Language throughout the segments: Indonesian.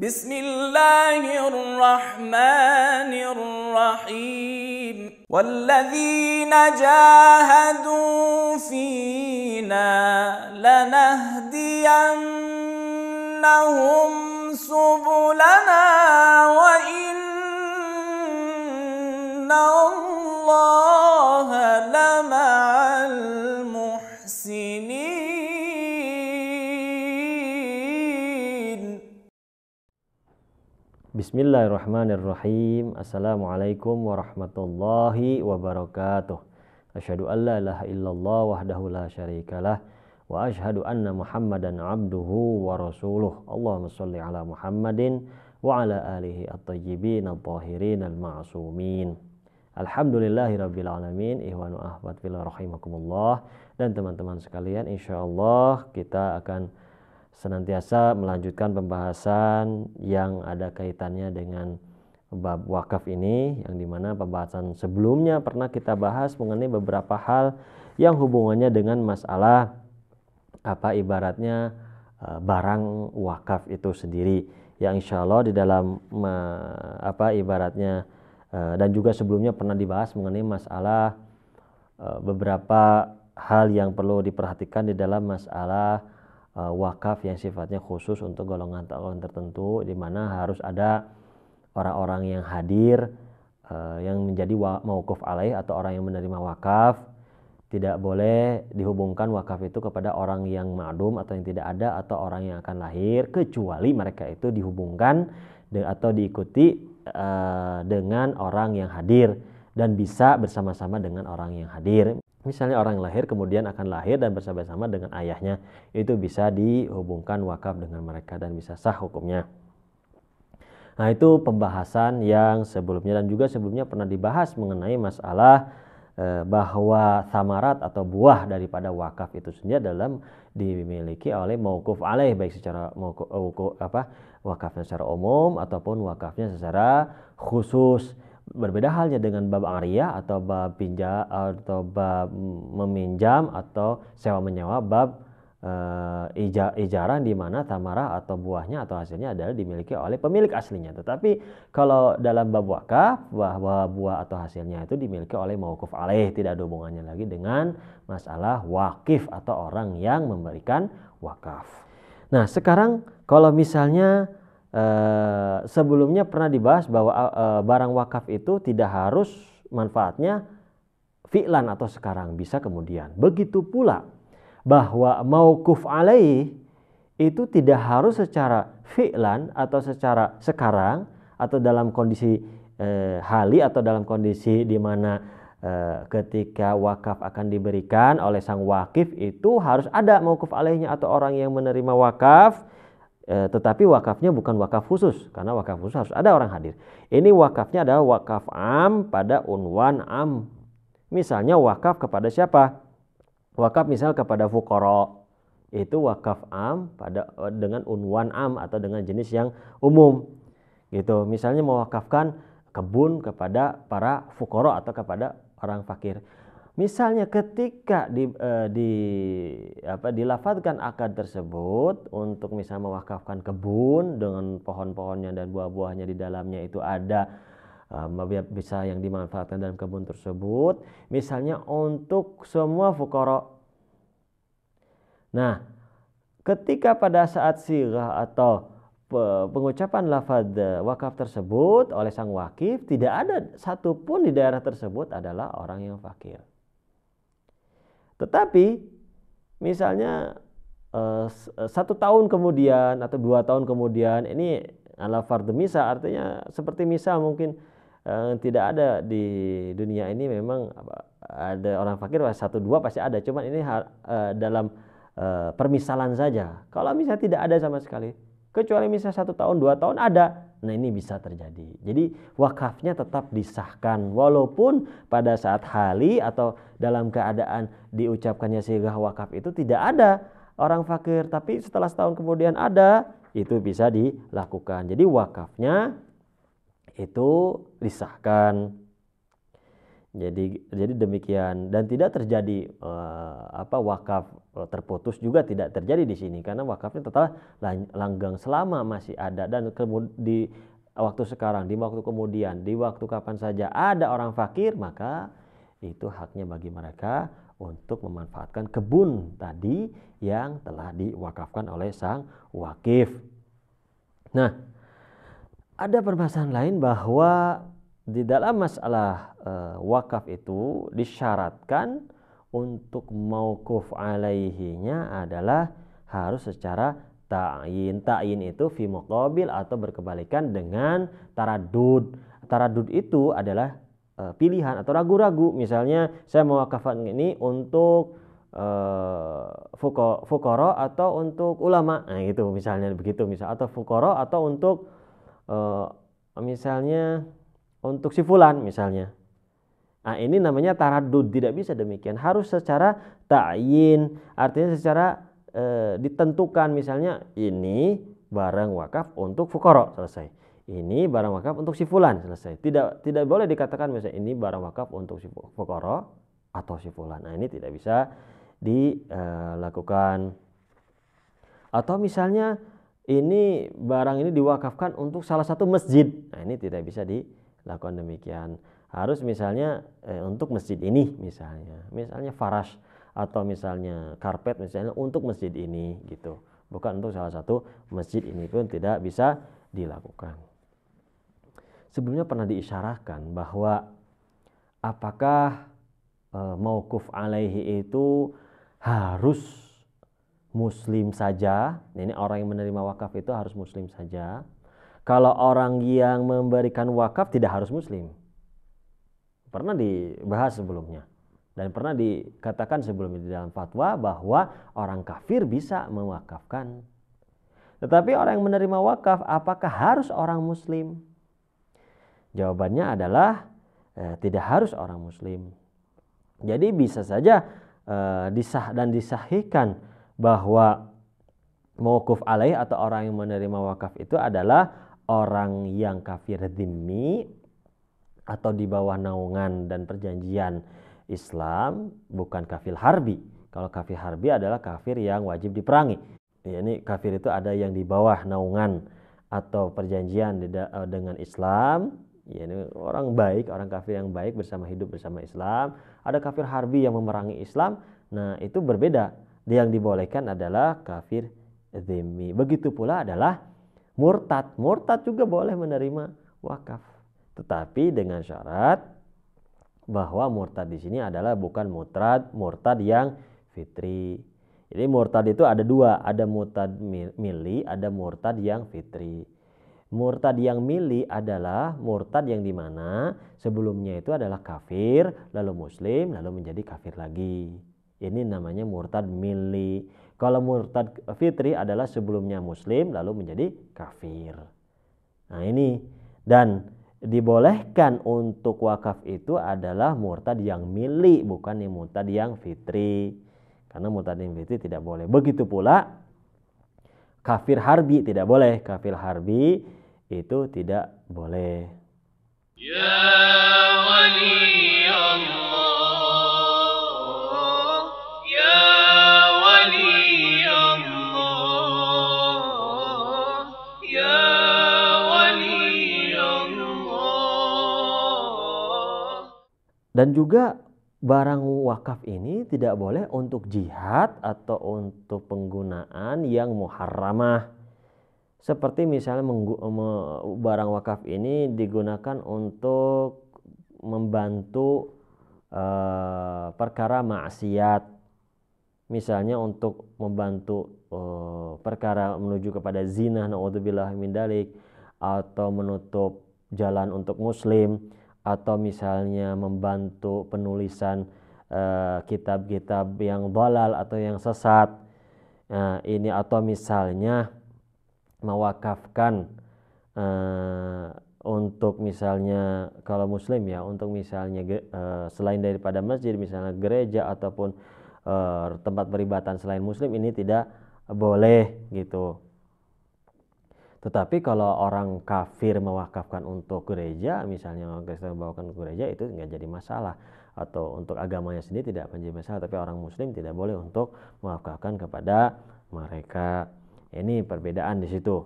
بسم الله الرحمن الرحيم والذين جاهدوا فينا لنهدينهم سبلنا وإن الله لمعنا Bismillahirrahmanirrahim. Assalamualaikum warahmatullahi wabarakatuh. Asyhadu an la ilaha illallah wahdahu la syarikalah wa asyhadu anna Muhammadan abduhu wa rasuluh. Allahumma shalli ala Muhammadin wa ala alihi at-tayyibin at-tahirin al-ma'sumin. Alhamdulillahi rabbil alamin ihwanu ahwat fil rahimakumullah dan teman-teman sekalian insyaallah kita akan senantiasa melanjutkan pembahasan yang ada kaitannya dengan bab wakaf ini yang dimana pembahasan sebelumnya pernah kita bahas mengenai beberapa hal yang hubungannya dengan masalah apa ibaratnya eh, barang wakaf itu sendiri yang insya Allah di dalam apa ibaratnya eh, dan juga sebelumnya pernah dibahas mengenai masalah eh, beberapa hal yang perlu diperhatikan di dalam masalah Eh, wakaf yang sifatnya khusus untuk golongan-golongan tertentu di mana harus ada orang-orang yang hadir eh, yang menjadi mauquf alaih atau orang yang menerima wakaf tidak boleh dihubungkan wakaf itu kepada orang yang ma'dum atau yang tidak ada atau orang yang akan lahir kecuali mereka itu dihubungkan atau diikuti eh, dengan orang yang hadir dan bisa bersama-sama dengan orang yang hadir Misalnya orang yang lahir kemudian akan lahir dan bersama-sama dengan ayahnya itu bisa dihubungkan wakaf dengan mereka dan bisa sah hukumnya. Nah itu pembahasan yang sebelumnya dan juga sebelumnya pernah dibahas mengenai masalah eh, bahwa samarat atau buah daripada wakaf itu sendiri dalam dimiliki oleh maukuf alaih baik secara maukuf, eh, apa wakafnya secara umum ataupun wakafnya secara khusus Berbeda halnya dengan bab aria atau bab pinja atau bab meminjam atau sewa menyewa bab uh, ija, ijaran di mana tamara atau buahnya atau hasilnya adalah dimiliki oleh pemilik aslinya. Tetapi kalau dalam bab wakaf bahwa buah atau hasilnya itu dimiliki oleh mauquf alaih tidak ada hubungannya lagi dengan masalah wakif atau orang yang memberikan wakaf. Nah, sekarang kalau misalnya Eh, sebelumnya pernah dibahas bahwa e, barang wakaf itu tidak harus manfaatnya fi'lan atau sekarang bisa kemudian. Begitu pula bahwa mauquf alaih itu tidak harus secara fi'lan atau secara sekarang atau dalam kondisi e, hali atau dalam kondisi di mana ketika wakaf akan diberikan oleh sang wakif itu harus ada mauquf alaihnya atau orang yang menerima wakaf Eh, tetapi wakafnya bukan wakaf khusus karena wakaf khusus harus ada orang hadir. Ini wakafnya adalah wakaf am pada unwan am. Misalnya wakaf kepada siapa? Wakaf misal kepada fukoro itu wakaf am pada eh, dengan unwan am atau dengan jenis yang umum gitu. Misalnya mewakafkan kebun kepada para fukoro atau kepada orang fakir. Misalnya ketika di, eh, di apa dilafatkan akad tersebut untuk misalnya mewakafkan kebun dengan pohon-pohonnya dan buah-buahnya di dalamnya itu ada eh, bisa yang dimanfaatkan dalam kebun tersebut, misalnya untuk semua fukoro. Nah, ketika pada saat sirah atau pengucapan lafad eh, wakaf tersebut oleh sang wakif tidak ada satupun di daerah tersebut adalah orang yang fakir. Tetapi misalnya eh, eh, satu tahun kemudian atau dua tahun kemudian ini ala fardu misa artinya seperti misa mungkin eh, tidak ada di dunia ini memang ada orang fakir satu dua pasti ada cuman ini dalam permisalan saja kalau misalnya tidak ada sama sekali kecuali misalnya satu tahun dua tahun ada Nah ini bisa terjadi. Jadi wakafnya tetap disahkan walaupun pada saat hali atau dalam keadaan diucapkannya sehingga wakaf itu tidak ada orang fakir. Tapi setelah setahun kemudian ada itu bisa dilakukan. Jadi wakafnya itu disahkan jadi jadi demikian dan tidak terjadi uh, apa wakaf eh, terputus juga tidak terjadi di sini karena wakafnya tetap langgang selama masih ada dan di waktu sekarang, di waktu kemudian, di waktu kapan saja ada orang fakir maka itu haknya bagi mereka untuk memanfaatkan kebun tadi yang telah diwakafkan oleh sang wakif. Nah, ada permasalahan lain bahwa di dalam masalah e, wakaf itu disyaratkan untuk mauquf alaihinya adalah harus secara ta'yin. Ta'yin itu fi muqabil atau berkebalikan dengan taradud. Taradud itu adalah e, pilihan atau ragu-ragu. Misalnya saya mau wakaf ini untuk Uh, eh, fukoro atau untuk ulama. Nah, gitu misalnya begitu misal atau fukoro atau untuk uh, misalnya untuk si fulan misalnya. Nah, ini namanya taradud, tidak bisa demikian. Harus secara ta'yin, artinya secara e, ditentukan misalnya ini barang wakaf untuk fukoro selesai. Ini barang wakaf untuk si fulan selesai. Tidak tidak boleh dikatakan misalnya ini barang wakaf untuk si fukoro atau si fulan. Nah, ini tidak bisa dilakukan. Eh, atau misalnya ini barang ini diwakafkan untuk salah satu masjid. Nah, ini tidak bisa di lakukan demikian harus misalnya eh, untuk masjid ini misalnya misalnya farash atau misalnya karpet misalnya untuk masjid ini gitu bukan untuk salah satu masjid ini pun tidak bisa dilakukan sebelumnya pernah diisyarahkan bahwa apakah eh, maukuf alaihi itu harus muslim saja ini orang yang menerima wakaf itu harus muslim saja kalau orang yang memberikan wakaf tidak harus muslim. Pernah dibahas sebelumnya dan pernah dikatakan sebelumnya di dalam fatwa bahwa orang kafir bisa mewakafkan. Tetapi orang yang menerima wakaf apakah harus orang muslim? Jawabannya adalah eh, tidak harus orang muslim. Jadi bisa saja eh, disah dan disahihkan bahwa mewakuf alaih atau orang yang menerima wakaf itu adalah orang yang kafir dhimmi atau di bawah naungan dan perjanjian Islam bukan kafir harbi. Kalau kafir harbi adalah kafir yang wajib diperangi. ini kafir itu ada yang di bawah naungan atau perjanjian eh, dengan Islam. Ya, ini orang baik, orang kafir yang baik bersama hidup bersama Islam. Ada kafir harbi yang memerangi Islam. Nah, itu berbeda. Yang dibolehkan adalah kafir zimmi. Begitu pula adalah murtad. Murtad juga boleh menerima wakaf. Tetapi dengan syarat bahwa murtad di sini adalah bukan murtad, murtad yang fitri. Jadi murtad itu ada dua, ada murtad mili, ada murtad yang fitri. Murtad yang mili adalah murtad yang dimana sebelumnya itu adalah kafir, lalu muslim, lalu menjadi kafir lagi. Ini namanya murtad mili. Kalau murtad fitri adalah sebelumnya muslim lalu menjadi kafir. Nah ini dan dibolehkan untuk wakaf itu adalah murtad yang milik bukan yang murtad yang fitri. Karena murtad yang fitri tidak boleh. Begitu pula kafir harbi tidak boleh. Kafir harbi itu tidak boleh. Ya wali Dan juga barang wakaf ini tidak boleh untuk jihad atau untuk penggunaan yang muharramah. Seperti misalnya barang wakaf ini digunakan untuk membantu eh, perkara maksiat. Misalnya untuk membantu eh, perkara menuju kepada zina naudzubillah min atau menutup jalan untuk muslim atau misalnya membantu penulisan eh, kitab-kitab uh, yang dolal atau yang sesat nah, ini atau misalnya mewakafkan uh, untuk misalnya kalau muslim ya untuk misalnya uh, selain daripada masjid misalnya gereja ataupun uh, tempat peribatan selain muslim ini tidak boleh gitu tetapi kalau orang kafir mewakafkan untuk gereja, misalnya orang Kristen membawakan ke gereja itu nggak jadi masalah atau untuk agamanya sendiri tidak menjadi masalah, tapi orang Muslim tidak boleh untuk mewakafkan kepada mereka. Ini perbedaan di situ.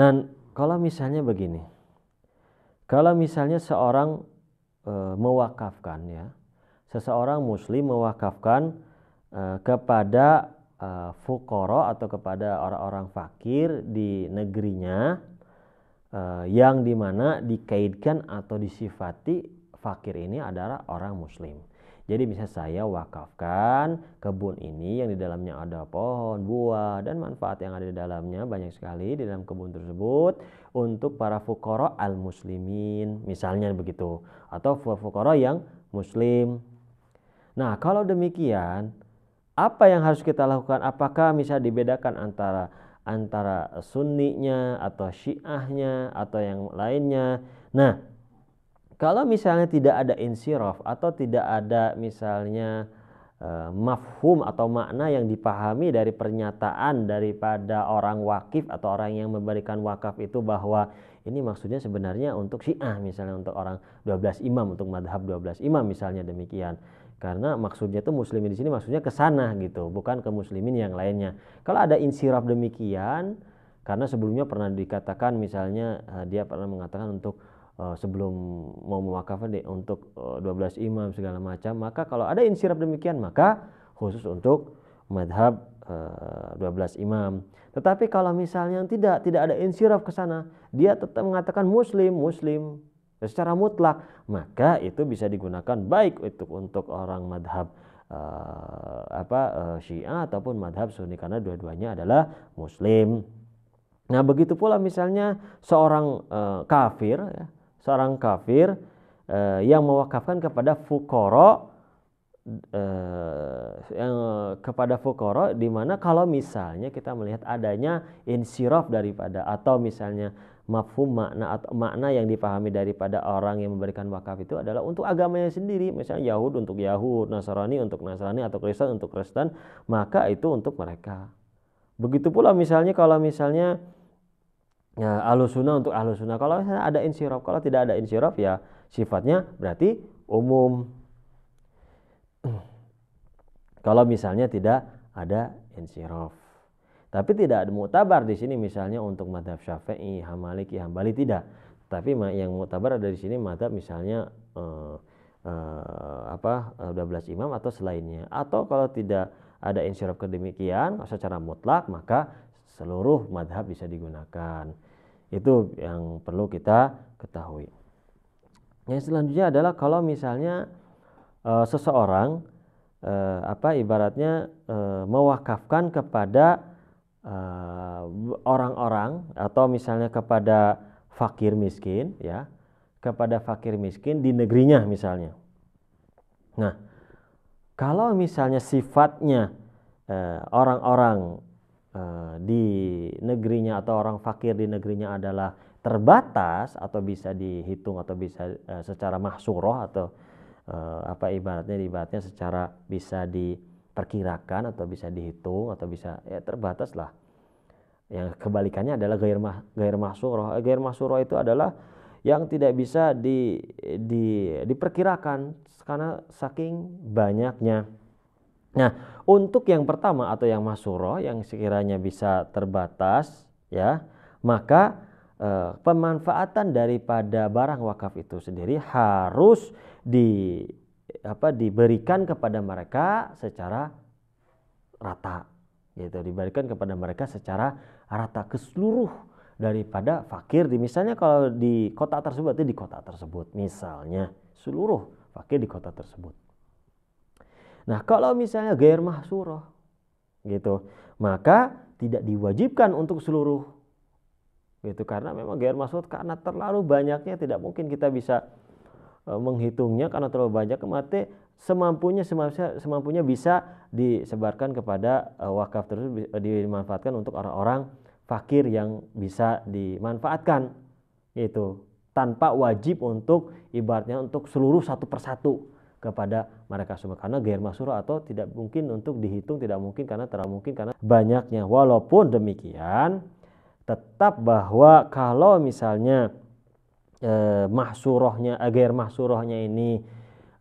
Nah kalau misalnya begini, kalau misalnya seorang e, mewakafkan ya, seseorang Muslim mewakafkan e, kepada uh, fukoro atau kepada orang-orang fakir di negerinya uh, yang dimana dikaitkan atau disifati fakir ini adalah orang muslim. Jadi bisa saya wakafkan kebun ini yang di dalamnya ada pohon, buah, dan manfaat yang ada di dalamnya banyak sekali di dalam kebun tersebut untuk para fukoro al-muslimin misalnya begitu atau fukoro yang muslim. Nah kalau demikian apa yang harus kita lakukan? Apakah bisa dibedakan antara antara sunninya atau syiahnya atau yang lainnya? Nah, kalau misalnya tidak ada insiraf atau tidak ada misalnya uh, mafhum atau makna yang dipahami dari pernyataan daripada orang wakif atau orang yang memberikan wakaf itu bahwa ini maksudnya sebenarnya untuk syiah misalnya untuk orang 12 imam untuk madhab 12 imam misalnya demikian karena maksudnya itu muslimin di sini maksudnya ke sana gitu bukan ke muslimin yang lainnya kalau ada insiraf demikian karena sebelumnya pernah dikatakan misalnya eh, dia pernah mengatakan untuk eh, sebelum mau mewakafkan untuk uh, eh, 12 imam segala macam maka kalau ada insiraf demikian maka khusus untuk madhab uh, 12 imam tetapi kalau misalnya tidak tidak ada insiraf ke sana dia tetap mengatakan muslim muslim secara mutlak maka itu bisa digunakan baik untuk untuk orang madhab uh, apa uh, Syiah ataupun madhab Sunni karena dua-duanya adalah Muslim. Nah begitu pula misalnya seorang uh, kafir, ya, seorang kafir uh, yang mewakafkan kepada fukoro uh, yang kepada fukoro dimana kalau misalnya kita melihat adanya insiraf daripada atau misalnya mafhum makna atau makna yang dipahami daripada orang yang memberikan wakaf itu adalah untuk agamanya sendiri misalnya Yahud untuk Yahud Nasrani untuk Nasrani atau Kristen untuk Kristen maka itu untuk mereka begitu pula misalnya kalau misalnya ya, alusuna untuk alusuna kalau misalnya ada insyirof kalau tidak ada insyirof ya sifatnya berarti umum kalau misalnya tidak ada insyirof tapi tidak ada mutabar di sini misalnya untuk madhab syafi'i, hamaliki, hambali tidak. Tapi yang mutabar ada di sini madhab misalnya eh, eh, apa 12 eh, imam atau selainnya. Atau kalau tidak ada insyirah kedemikian secara mutlak maka seluruh madhab bisa digunakan. Itu yang perlu kita ketahui. Yang selanjutnya adalah kalau misalnya eh, seseorang eh, apa ibaratnya eh, mewakafkan kepada Eh, orang-orang uh, atau misalnya kepada fakir miskin ya kepada fakir miskin di negerinya misalnya nah kalau misalnya sifatnya eh, orang-orang uh, uh, di negerinya atau orang fakir di negerinya adalah terbatas atau bisa dihitung atau bisa uh, secara mahsuroh atau uh, apa ibaratnya ibaratnya secara bisa di perkirakan atau bisa dihitung atau bisa ya terbatas lah yang kebalikannya adalah gair mah gair mahsuroh eh, gair mahsuroh itu adalah yang tidak bisa di, di diperkirakan karena saking banyaknya nah untuk yang pertama atau yang masuro yang sekiranya bisa terbatas ya maka eh, pemanfaatan daripada barang wakaf itu sendiri harus di apa diberikan kepada mereka secara rata gitu diberikan kepada mereka secara rata ke seluruh daripada fakir di misalnya kalau di kota tersebut itu di kota tersebut misalnya seluruh fakir di kota tersebut nah kalau misalnya gair mahsurah gitu maka tidak diwajibkan untuk seluruh gitu karena memang gair mahsurah karena terlalu banyaknya tidak mungkin kita bisa Eh, menghitungnya karena terlalu banyak kemate semampunya semampunya bisa disebarkan kepada eh, wakaf terus eh, dimanfaatkan untuk orang-orang fakir yang bisa dimanfaatkan itu tanpa wajib untuk ibaratnya untuk seluruh satu persatu kepada mereka semua karena gair masuro atau tidak mungkin untuk dihitung tidak mungkin karena terlalu mungkin karena banyaknya walaupun demikian tetap bahwa kalau misalnya eh, mahsurohnya agar mahsurohnya ini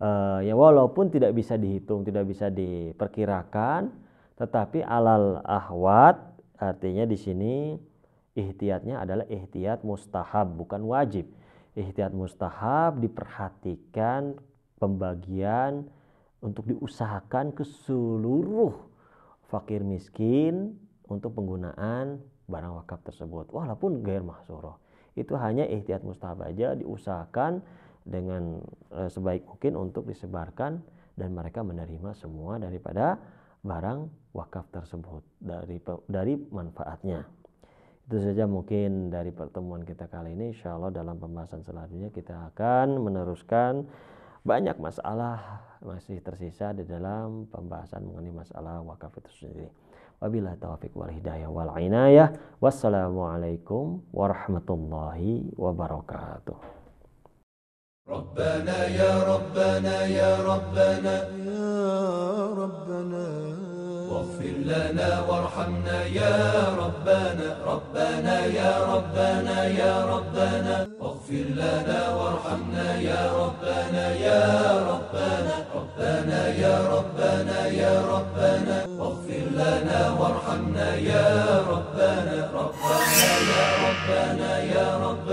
eh, ya walaupun tidak bisa dihitung tidak bisa diperkirakan tetapi alal ahwat artinya di sini ihtiyatnya adalah ihtiyat mustahab bukan wajib ihtiyat mustahab diperhatikan pembagian untuk diusahakan ke seluruh fakir miskin untuk penggunaan barang wakaf tersebut walaupun gair mahsuroh itu hanya ikhtiar mustahab aja diusahakan dengan e, sebaik mungkin untuk disebarkan dan mereka menerima semua daripada barang wakaf tersebut dari dari manfaatnya. Itu saja mungkin dari pertemuan kita kali ini. Insya Allah dalam pembahasan selanjutnya kita akan meneruskan banyak masalah masih tersisa di dalam pembahasan mengenai masalah wakaf itu sendiri. Wabillah taufik wal hidayah wal inayah. Wassalamualaikum warahmatullahi wabarakatuh. ربنا يا ربنا يا ربنا يا ربنا اغفر لنا وارحمنا يا ربنا ربنا يا ربنا يا ربنا اغفر لنا وارحمنا يا ربنا يا ربنا ربنا يا ربنا يا ربنا اغفر لنا وارحمنا يا ربنا ربنا يا ربنا يا ربنا